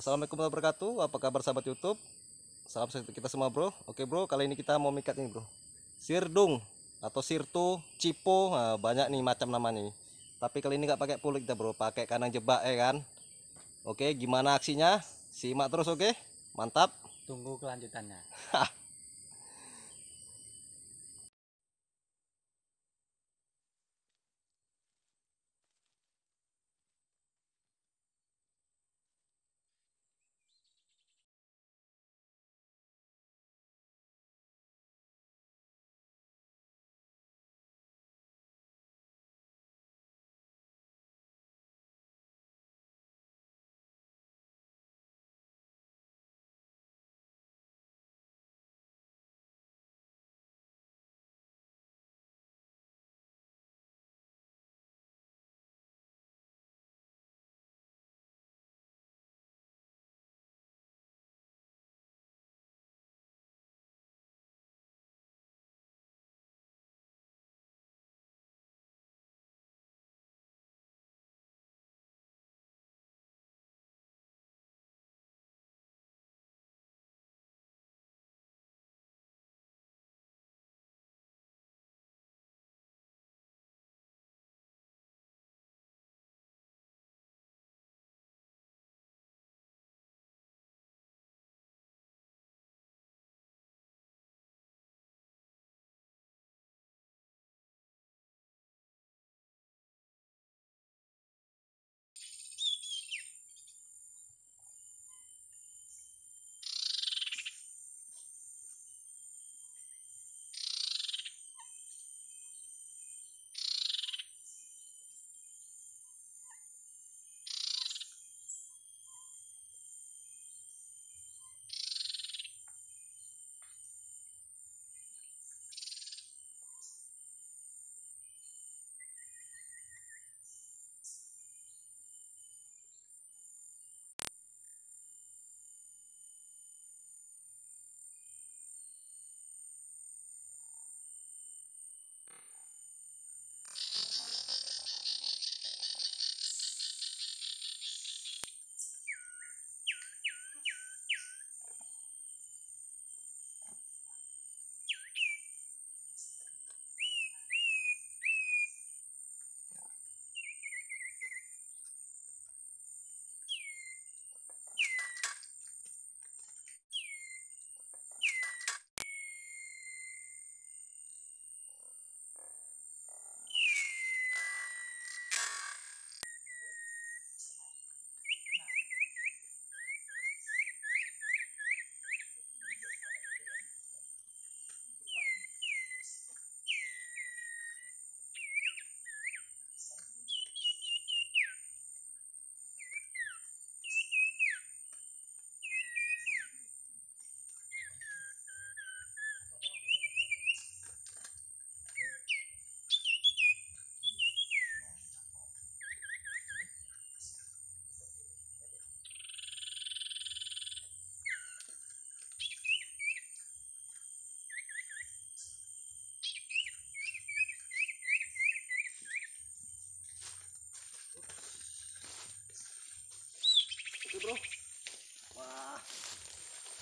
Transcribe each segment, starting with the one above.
Assalamualaikum warahmatullahi wabarakatuh. Apa kabar sahabat YouTube? Salam kita semua, Bro. Oke, Bro. Kali ini kita mau mikat nih Bro. Sirdung atau sirtu, cipo, nah, banyak nih macam namanya nih. Tapi kali ini nggak pakai pulik kita, Bro. Pakai kanang jebak ya kan. Oke, gimana aksinya? Simak terus, oke? Mantap. Tunggu kelanjutannya.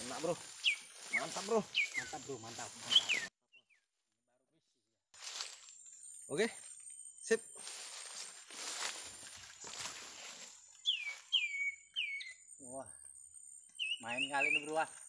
enak bro. Mantap bro. Mantap bro, mantap. Mantap. Oke. Sip. Wah. Main kali ini bro. Ah.